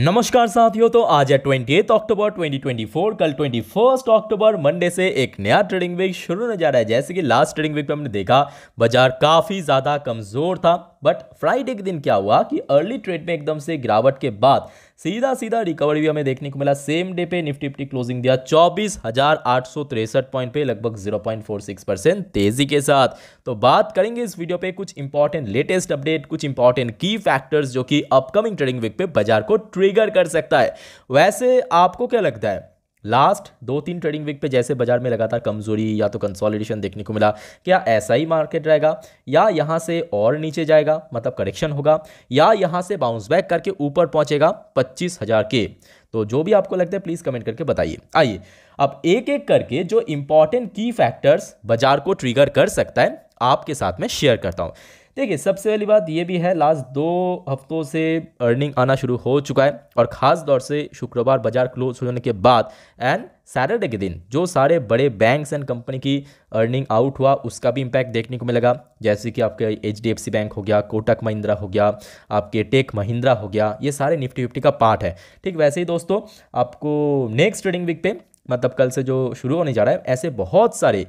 नमस्कार साथियों तो आज है ट्वेंटी एथ अक्टूबर फोर कल ट्वेंटी फर्स्ट अक्टूबर मंडे से एक नया ट्रेडिंग वीक शुरू होने जा रहा है जैसे कि लास्ट ट्रेडिंग वीक में हमने देखा बाजार काफ़ी ज़्यादा कमज़ोर था बट फ्राइडे के दिन क्या हुआ कि अर्ली ट्रेड में एकदम से गिरावट के बाद सीधा सीधा रिकवरी भी हमें देखने को मिला सेम डे पे निफ्टी निफ्टी क्लोजिंग दिया चौबीस हजार आठ सौ तिरसठ पॉइंट पे लगभग zero point four six percent तेजी के साथ तो बात करेंगे इस वीडियो पे कुछ इंपॉर्टेंट लेटेस्ट अपडेट कुछ इंपॉर्टेंट की फैक्टर्स जो कि अपकमिंग ट्रेडिंग वीक पे बाजार को ट्रिगर कर सकता है वैसे आपको क्या लगता है लास्ट दो तीन ट्रेडिंग वीक पे जैसे बाजार में लगातार कमजोरी या तो कंसोलिडेशन देखने को मिला क्या ऐसा ही मार्केट रहेगा या यहाँ से और नीचे जाएगा मतलब करेक्शन होगा या यहाँ से बाउंस बैक करके ऊपर पहुँचेगा पच्चीस हज़ार के तो जो भी आपको लगता है प्लीज़ कमेंट करके बताइए आइए अब एक एक करके जो इंपॉर्टेंट की फैक्टर्स बाजार को ट्रिगर कर सकता है आपके साथ में शेयर करता हूँ देखिए सबसे पहली बात ये भी है लास्ट दो हफ्तों से अर्निंग आना शुरू हो चुका है और ख़ास तौर से शुक्रवार बाजार क्लोज होने के बाद एंड सैटरडे के दिन जो सारे बड़े बैंक्स एंड कंपनी की अर्निंग आउट हुआ उसका भी इम्पैक्ट देखने को मिलेगा जैसे कि आपके एच बैंक हो गया कोटक महिंद्रा हो गया आपके टेक महिंद्रा हो गया ये सारे निफ्टी फिफ्टी का पार्ट है ठीक वैसे ही दोस्तों आपको नेक्स्ट ट्रेडिंग वीक पे मतलब कल से जो शुरू होने जा रहा है ऐसे बहुत सारे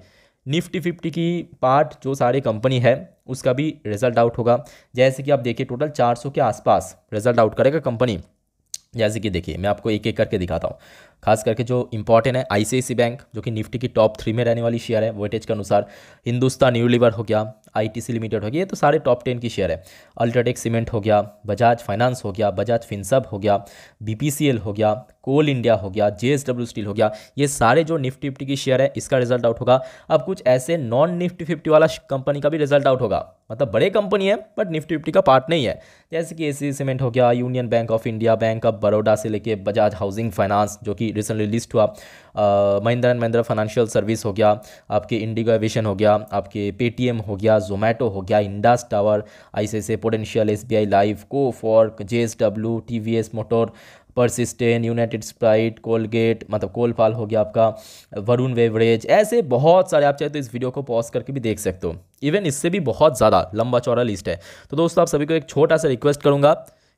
निफ्टी फिफ्टी की पार्ट जो सारे कंपनी है उसका भी रिजल्ट आउट होगा जैसे कि आप देखिए टोटल 400 के आसपास रिजल्ट आउट करेगा कंपनी जैसे कि देखिए मैं आपको एक एक करके दिखाता हूँ खास करके जो इंपॉर्टेंट है आईसीआईसी बैंक जो कि निफ्टी की टॉप थ्री में रहने वाली शेयर है वोटेज के अनुसार हिंदुस्तान यूलिवर हो गया आईटीसी लिमिटेड हो गया ये तो सारे टॉप टेन की शेयर है अल्ट्राटेक सीमेंट हो गया बजाज फाइनेंस हो गया बजाज फिनसब हो गया बीपीसीएल हो गया कोल इंडिया हो गया जे स्टील हो गया ये सारे जो निफ्टी फिफ्टी की शेयर है इसका रिजल्ट आउट होगा अब कुछ ऐसे नॉन निफ्टी फिफ्टी वाला कंपनी का भी रिजल्ट आउट होगा मतलब बड़े कंपनी है बट निफ्टी फिफ्टी का पार्ट नहीं है जैसे कि ए सीमेंट हो गया Union Bank of India Bank of Baroda से लेके बजाज हाउसिंग फाइनेंस जो कि अभी रिसेंटली लिस्ट हुआ Mahindra and Mahindra financial service हो गया आपके इंडिगो एविशन हो गया आपके पेटीएम हो गया जोमेटो हो गया Indus Tower I C potential S B I life को फॉर्क J S W T V S motor Persistent United Spirits Colgate मतलब कोलफाल हो गया आपका वरुण वेवरेज ऐसे बहुत सारे आप चाहे तो इस वीडियो को पॉज करके भी देख सकते हो इवन इससे भी बहुत ज़्यादा लंबा चौड़ा लिस्ट है तो दोस्तों आप सभी को एक छोटा सा रिक्वेस्ट करूँगा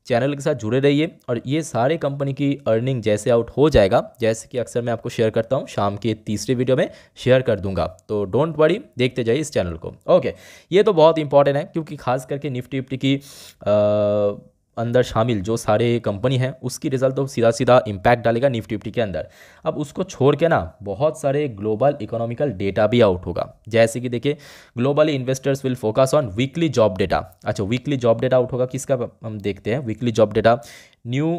चैनल के साथ जुड़े रहिए और ये सारे कंपनी की अर्निंग जैसे आउट हो जाएगा जैसे कि अक्सर मैं आपको शेयर करता हूँ शाम के तीसरी वीडियो में शेयर कर दूंगा तो डोंट वरी देखते जाइए इस चैनल को ओके ये तो बहुत इंपॉर्टेंट है क्योंकि खास करके निफ्टी निफ्टी की आ, अंदर शामिल जो सारे कंपनी हैं उसकी रिजल्ट तो सीधा सीधा इम्पैक्ट डालेगा निफ्टी निफ्टी के अंदर अब उसको छोड़ के ना बहुत सारे ग्लोबल इकोनॉमिकल डेटा भी आउट होगा जैसे कि देखिए globally investors will focus on weekly job data अच्छा वीकली जॉब डेटा आउट होगा किसका हम देखते हैं weekly job data new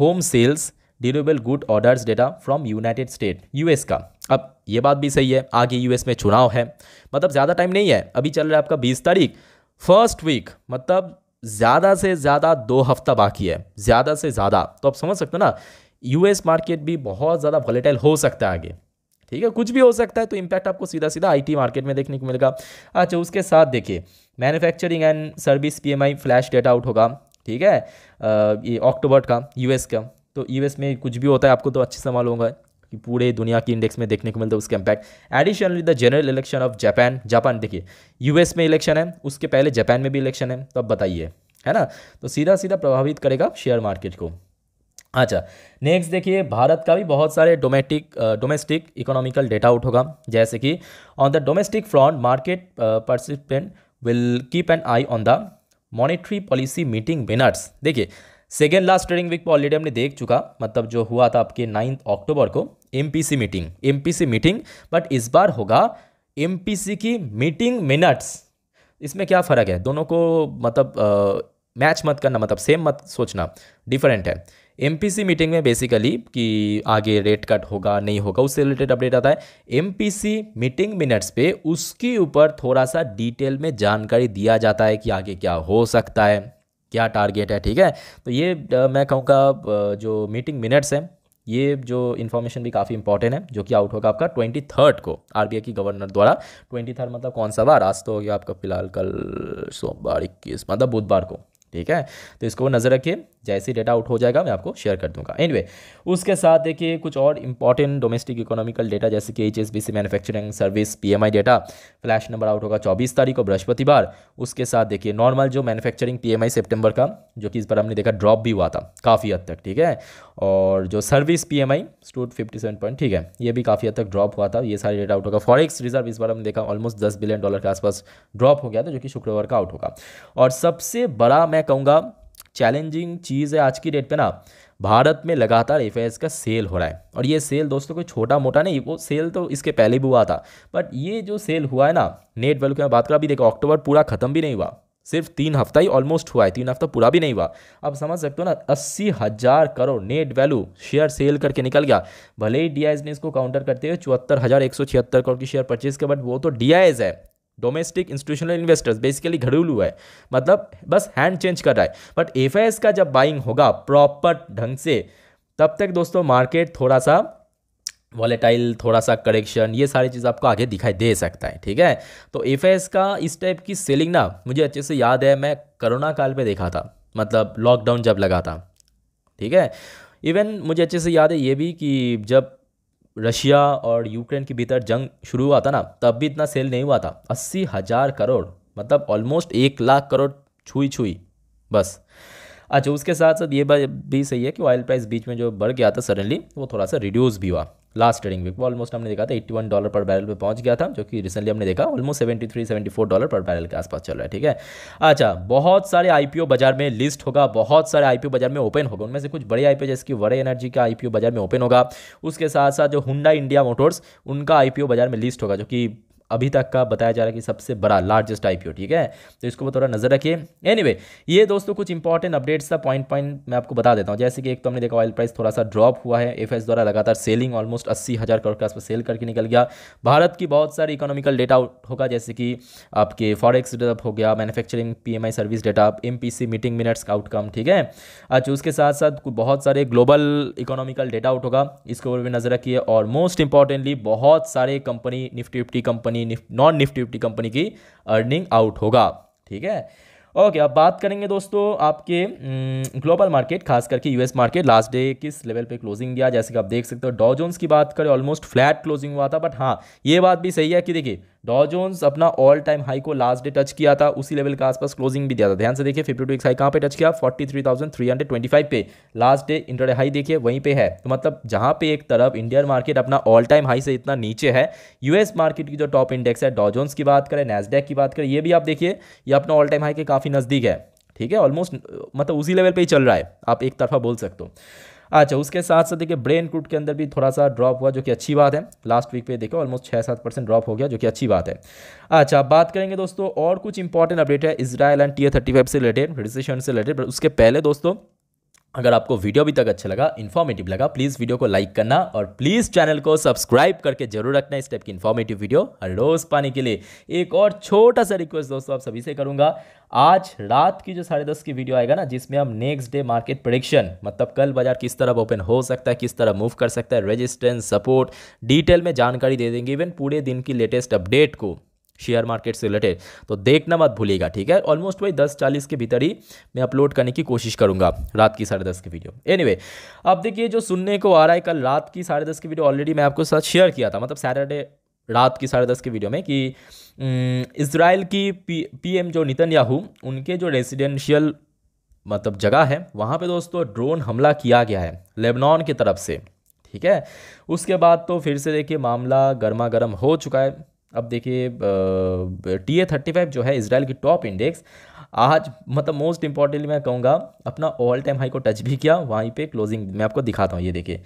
home sales durable good orders data from United State US का अब ये बात भी सही है आगे यूएस में चुनाव है मतलब ज़्यादा टाइम नहीं है अभी चल रहा है आपका बीस तारीख फर्स्ट वीक मतलब ज़्यादा से ज़्यादा दो हफ्ता बाकी है ज़्यादा से ज़्यादा तो आप समझ सकते हो ना यूएस मार्केट भी बहुत ज़्यादा वॉलेटाइल हो सकता है आगे ठीक है कुछ भी हो सकता है तो इम्पैक्ट आपको सीधा सीधा आईटी मार्केट में देखने को मिलेगा अच्छा उसके साथ देखिए manufacturing and service PMI flash data out होगा ठीक है आ, ये अक्टूबर का यूएस का तो यूएस में कुछ भी होता है आपको तो अच्छे से मालूम होगा कि पूरे दुनिया की इंडेक्स में देखने को मिलता है उसका impact additionally the general election of Japan Japan देखिए यूएस में इलेक्शन है उसके पहले जापान में भी इलेक्शन है तो अब बताइए है ना तो सीधा सीधा प्रभावित करेगा शेयर मार्केट को अच्छा नेक्स्ट देखिए भारत का भी बहुत सारे domestic domestic economical data out होगा जैसे कि on the domestic front market participant will keep an eye on the monetary policy meeting winners देखिए सेकेंड लास्ट ट्रेडिंग वीक पर ऑलरेडी हमने देख चुका मतलब जो हुआ था आपके नाइन्थ अक्टूबर को MPC meeting MPC meeting but इस बार होगा एमपीसी की मीटिंग मिनट्स इसमें क्या फ़र्क है दोनों को मतलब मैच मत करना मतलब सेम मत सोचना डिफरेंट है एमपीसी मीटिंग में बेसिकली कि आगे रेट कट होगा नहीं होगा उससे रिलेटेड अपडेट आता है एमपीसी मीटिंग मिनट्स पे उसके ऊपर थोड़ा सा डिटेल में जानकारी दिया जाता है कि आगे क्या हो सकता है क्या टारगेट है ठीक है तो ये मैं कहूँगा जो मीटिंग मिनट्स हैं ये जो इन्फॉर्मेशन भी काफ़ी इंपॉर्टेंट है जो कि आउट होगा आपका ट्वेंटी थर्ड को आरबीआई की गवर्नर द्वारा ट्वेंटी थर्ड मतलब कौन सा बार आज तो हो गया आपका फिलहाल कल सोमवार इक्कीस मतलब बुधवार को ठीक है तो इसको नज़र रखिए जैसे डेटा आउट हो जाएगा मैं आपको शेयर कर दूंगा एनीवे anyway, उसके साथ देखिए कुछ और इंपॉर्टेंट डोमेस्टिक इकोनॉमिकल डेटा जैसे कि H S manufacturing service PMI data flash number out होगा 24 तारीख को बृहस्पतिवार उसके साथ देखिए नॉर्मल जो मैन्युफैक्चरिंग पीएमआई सितंबर का जो कि इस बार हमने देखा ड्रॉप भी हुआ था काफ़ी हद तक ठीक है और जो service P M I fifty seven point ठीक है ये भी काफ़ी हद तक ड्रॉप हुआ था ये सारे डेटा आउट होगा फॉरिक्स रिजर्व इस बार हमने देखा ऑलमोस्ट दस बिलियन डॉलर के आसपास ड्रॉप हो गया था जो कि शुक्रवार का आउट होगा और सबसे बड़ा मैं कहूँगा चैलेंजिंग चीज़ है आज की डेट पे ना भारत में लगातार एफ का सेल हो रहा है और ये सेल दोस्तों कोई छोटा मोटा नहीं वो सेल तो इसके पहले भी हुआ था बट ये जो सेल हुआ है ना नेट वैल्यू की मैं बात करूँ अभी देखो अक्टूबर पूरा खत्म भी नहीं हुआ सिर्फ तीन हफ्ता ही ऑलमोस्ट हुआ है तीन हफ्ता पूरा भी नहीं हुआ अब समझ सकते हो ना अस्सी हज़ार crore net value share sell करके निकल गया भले ही डी ने इसको काउंटर करते हुए चौहत्तर हज़ार एक सौ छिहत्तर करोड़ की शेयर परचेज के बट वो तो डी है डोमेस्टिक इंस्टीट्यूशनल इन्वेस्टर्स बेसिकली घरेलू है मतलब बस हैंड चेंज कर रहा है बट एफ का जब बाइंग होगा प्रॉपर ढंग से तब तक दोस्तों मार्केट थोड़ा सा वॉलेटाइल थोड़ा सा करेक्शन ये सारी चीज़ आपको आगे दिखाई दे सकता है ठीक है तो एफ का इस टाइप की सेलिंग ना मुझे अच्छे से याद है मैं करोना काल पर देखा था मतलब लॉकडाउन जब लगा था ठीक है इवन मुझे अच्छे से याद है ये भी कि जब रशिया और यूक्रेन के भीतर जंग शुरू हुआ था ना तब भी इतना सेल नहीं हुआ था अस्सी हज़ार करोड़ मतलब ऑलमोस्ट एक लाख करोड़ छुई छुई बस अच्छा उसके साथ साथ ये बात भी सही है कि ऑयल प्राइस बीच में जो बढ़ गया था सडनली वो थोड़ा सा रिड्यूस भी हुआ लास्ट ट्रेडिंग वीक में ऑलमोस्ट हमने देखा था 81 डॉलर पर बैरल पे पहुंच गया था जो कि रिसेंटली हमने देखा ऑलमोस्ट 73 74 डॉलर पर बैरल के आसपास चल रहा है ठीक है अच्छा बहुत सारे आईपीओ बाजार में लिस्ट होगा बहुत सारे आईपीओ बाजार में ओपन होगा उनमें से कुछ बड़े आईपीओ जैसे कि वरे एनर्जी का आईपीओ बाजार में ओपन होगा उसके साथ साथ जो हुंडा इंडिया मोटर्स उनका आईपीओ बाजार में लिस्ट होगा जो कि अभी तक का बताया जा रहा है कि सबसे बड़ा लार्जेस्ट आईपीओ ठीक है तो इसको थोड़ा नजर रखिए एनीवे ये दोस्तों कुछ इंपॉर्टेंट अपडेट्स था पॉइंट पॉइंट मैं आपको बता देता हूँ जैसे कि एक तो हमने देखा ऑयल प्राइस थोड़ा सा ड्रॉप हुआ है एफ द्वारा लगातार सेलिंग ऑलमोस्ट अस्सी हज़ार करोड़ के आसपास सेल करके निकल गया भारत की बहुत सारी इकोनॉमिकल डेटा होगा जैसे कि आपके फॉरेक्स डेटअप हो गया manufacturing PMI service data M meeting minutes का आउटकम ठीक है अच्छा उसके साथ साथ बहुत सारे ग्लोबल इकोनॉमिकल डेटा आउट होगा इसके ऊपर भी नजर रखिए और मोस्ट इंपॉर्टेंटली बहुत सारे company Nifty fifty company company non Nifty fifty company की अर्निंग आउट होगा ठीक है ओके okay, अब बात करेंगे दोस्तों आपके ग्लोबल मार्केट खास करके यूएस मार्केट लास्ट डे किस लेवल पे क्लोजिंग दिया जैसे कि आप देख सकते हो डॉ जोन्स की बात करें ऑलमोस्ट फ्लैट क्लोजिंग हुआ था बट हाँ ये बात भी सही है कि देखिए डॉजोन्स अपना ऑल टाइम हाई को लास्ट डे टच किया था उसी लेवल के आसपास क्लोजिंग भी दिया था ध्यान से देखिए फिफ्टी टू एक्स हाई कहाँ पे टच किया forty three thousand three hundred twenty five पे लास्ट डे इंटर हाई देखिए वहीं पे है तो मतलब जहाँ पे एक तरफ इंडियन मार्केट अपना ऑल टाइम हाई से इतना नीचे है यूएस मार्केट की जो टॉप इंडेक्स है डॉ जोन्स की बात करें नेसडेक की बात करें ये भी आप देखिए ये अपना ऑल टाइम हाई के काफ़ी नज़दीक है ठीक है ऑलमोस्ट मतलब उसी लेवल पर ही चल रहा है आप एक तरफा बोल सकते हो अच्छा उसके साथ साथ देखिए ब्रेन क्रूड के अंदर भी थोड़ा सा ड्रॉप हुआ जो कि अच्छी बात है लास्ट वीक पे देखो ऑलमोस्ट छः सात परसेंट ड्रॉप हो गया जो कि अच्छी बात है अच्छा बात करेंगे दोस्तों और कुछ इंपॉर्टेंट अपडेट है Israel and T thirty five से रिलेटेड रिसेशन से रिलेटेड उसके पहले दोस्तों अगर आपको वीडियो अभी तक अच्छा लगा इन्फॉर्मेटिव लगा प्लीज़ वीडियो को लाइक करना और प्लीज़ चैनल को सब्सक्राइब करके जरूर रखना इस टाइप की इन्फॉर्मेटिव वीडियो हर रोज़ पाने के लिए एक और छोटा सा रिक्वेस्ट दोस्तों आप सभी से करूँगा आज रात की जो साढ़े दस की वीडियो आएगा ना जिसमें हम नेक्स्ट डे मार्केट प्रडिक्शन मतलब कल बाजार किस तरह ओपन हो सकता है किस तरह मूव कर सकता है रजिस्ट्रेंस सपोर्ट डिटेल में जानकारी दे देंगे इवन पूरे दिन की लेटेस्ट अपडेट को शेयर मार्केट से रिलेटेड तो देखना मत भूलिएगा ठीक है ऑलमोस्ट भाई दस चालीस के भीतर ही मैं अपलोड करने की कोशिश करूंगा रात की साढ़े दस की वीडियो एनीवे anyway, अब देखिए जो सुनने को आ रहा है कल रात की साढ़े दस की वीडियो ऑलरेडी मैं आपको साथ शेयर किया था मतलब सैटरडे रात की साढ़े दस की वीडियो में कि इसराइल की पी जो नितन उनके जो रेजिडेंशियल मतलब जगह है वहाँ पर दोस्तों ड्रोन हमला किया गया है लेबनान की तरफ से ठीक है उसके बाद तो फिर से देखिए मामला गर्मा गर्म हो चुका है अब देखिए टी ए थर्टी फाइव जो है इसराइल की टॉप इंडेक्स आज मतलब मोस्ट इंपॉर्टेंटली मैं कहूँगा अपना ऑल टाइम हाई को टच भी किया वहीं पे क्लोजिंग मैं आपको दिखाता हूँ ये देखिए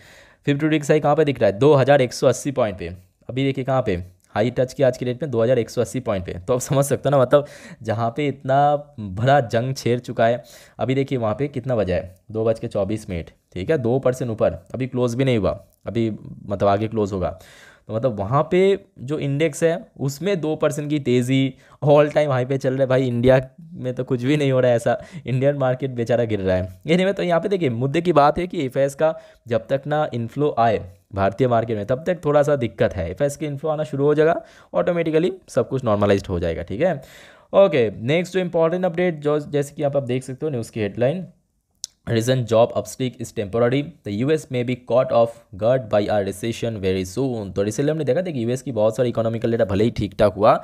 फिफ्टी टू हाई कहाँ पे दिख रहा है दो हज़ार एक सौ अस्सी पॉइंट पे अभी देखिए कहाँ पे हाई टच की आज की डेट में 2180 पॉइंट पे तो आप समझ सकते हो ना मतलब जहाँ पे इतना भरा जंग छेड़ चुका है अभी देखिए वहाँ पे कितना बजा है दो बज के चौबीस मिनट ठीक है दो परसेंट ऊपर अभी क्लोज़ भी नहीं हुआ अभी मतलब आगे क्लोज़ होगा तो मतलब वहाँ पे जो इंडेक्स है उसमें दो परसेंट की तेज़ी ऑल टाइम हाई पे चल रहा है भाई इंडिया में तो कुछ भी नहीं हो रहा है ऐसा इंडियन मार्केट बेचारा गिर रहा है एनी मैं तो यहाँ पे देखिए मुद्दे की बात है कि एफ का जब तक ना इन्फ्लो आए भारतीय मार्केट में तब तक थोड़ा सा दिक्कत है एफ के इन्फ्लो आना शुरू हो जाएगा ऑटोमेटिकली सब कुछ नॉर्मलाइज हो जाएगा ठीक है ओके नेक्स्ट जो इंपॉर्टेंट अपडेट जो जैसे कि आप आप देख सकते हो न्यूज़ की headline reason job upstick is temporary the US may be caught off guard by a recession very soon तो रिसेंटली हमने देखा था कि एस की बहुत सारी इकोनॉमिकल डेटा भले ही ठीक ठाक हुआ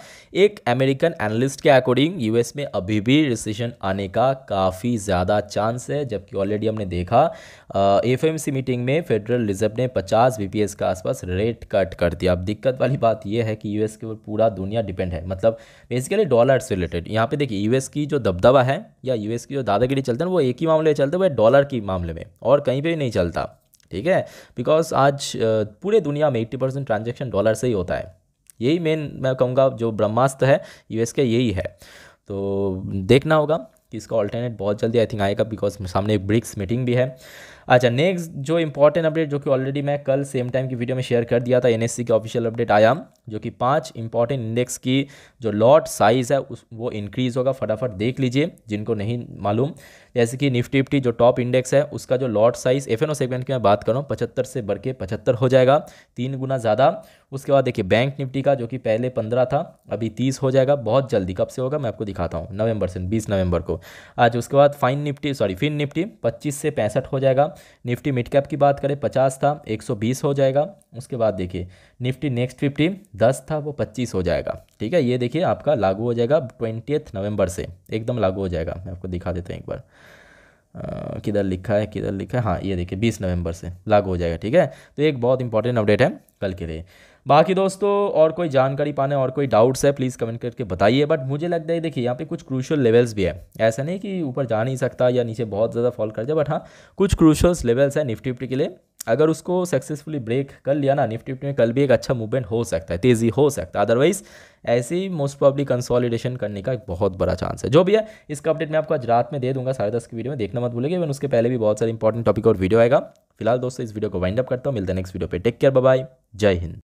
एक अमेरिकन एनालिस्ट के अकॉर्डिंग यूएस में अभी भी रिसेशन आने का काफ़ी ज़्यादा चांस है जबकि ऑलरेडी हमने देखा एफ एम सी मीटिंग में फेडरल रिजर्व ने पचास बी पी एस के आसपास रेट कट कर दिया अब दिक्कत वाली बात यह है कि यू एस के ऊपर पूरा दुनिया डिपेंड है मतलब बेसिकली डॉलर से रिलेटेड यहाँ पर देखिए यूएस की जो दबदबा है या यू एस की जो दादागिरी चलते हैं वो एक ही मामले में चलते हुए डॉलर के मामले में और कहीं पर भी नहीं चलता ठीक है बिकॉज आज पूरे दुनिया में एट्टी परसेंट ट्रांजेक्शन डॉलर से ही होता है यही मेन मैं कहूँगा जो ब्रह्मास्त्र है यूएस का यही है तो देखना होगा कि इसका ऑल्टरनेट बहुत जल्दी आई थिंक आएगा बिकॉज सामने एक ब्रिक्स मीटिंग भी है अच्छा नेक्स्ट जो इंपॉर्टेंट अपडेट जो कि ऑलरेडी मैं कल सेम टाइम की वीडियो में शेयर कर दिया था एन का ऑफिशियल अपडेट आया जो कि पांच इंपॉर्टेंट इंडेक्स की जो लॉट साइज़ है उस वो इंक्रीज़ होगा फटाफट देख लीजिए जिनको नहीं मालूम जैसे कि निफ्टी निफ्टी जो टॉप इंडेक्स है उसका जो लॉट साइज़ एफ सेगमेंट की मैं बात करूँ पचहत्तर से बढ़ के पचहत्तर हो जाएगा तीन गुना ज़्यादा उसके बाद देखिए बैंक निफ्टी का जो कि पहले पंद्रह था अभी तीस हो जाएगा बहुत जल्दी कब से होगा मैं आपको दिखाता हूँ नवंबर से बीस नवंबर को आज उसके बाद fine Nifty sorry fin Nifty पच्चीस से पैंसठ हो जाएगा निफ्टी मिड कैप की बात करें पचास था एक सौ बीस हो जाएगा उसके बाद देखिए निफ्टी नेक्स्ट फिफ्टी दस था वो पच्चीस हो जाएगा ठीक है ये देखिए आपका लागू हो जाएगा ट्वेंटी नवंबर से एकदम लागू हो जाएगा मैं आपको दिखा देता हूँ एक बार किधर लिखा है किधर लिखा है हाँ ये देखिए बीस नवंबर से लागू हो जाएगा ठीक है तो एक बहुत इंपॉर्टेंट अपडेट है कल के लिए बाकी दोस्तों और कोई जानकारी पाने और कोई डाउट्स है प्लीज़ कमेंट करके बताइए बट मुझे लगता है देखिए यहाँ पे कुछ क्रूशल लेवल्स भी है ऐसा नहीं कि ऊपर जा नहीं सकता या नीचे बहुत ज़्यादा फॉल कर जाए बट हाँ कुछ क्रूशल्स लेवल्स है निफ्टी निफ्टी के लिए अगर उसको सक्सेसफुली ब्रेक कर लिया ना निफ्टी निफ्टी में कल भी एक अच्छा मूवमेंट हो सकता है तेज़ी हो सकता है अदरवाइज ऐसे ही मोस्ट प्रॉब्ली कंसोलिडेशन करने का एक बहुत बड़ा चांस है जो भी है इसका अपडेट मैं आपको आज रात में दे दूंगा साढ़े दस की वीडियो में देखना मत भूलेंगे इवन उसके पहले भी बहुत सारे इंपॉर्टेंट टॉपिक और वीडियो आएगा फिलहाल दोस्तों इस वीडियो को वाइंड अप करता हूँ मिलता है नेक्स्ट वीडियो पर टेक केयर बाय जय हिंद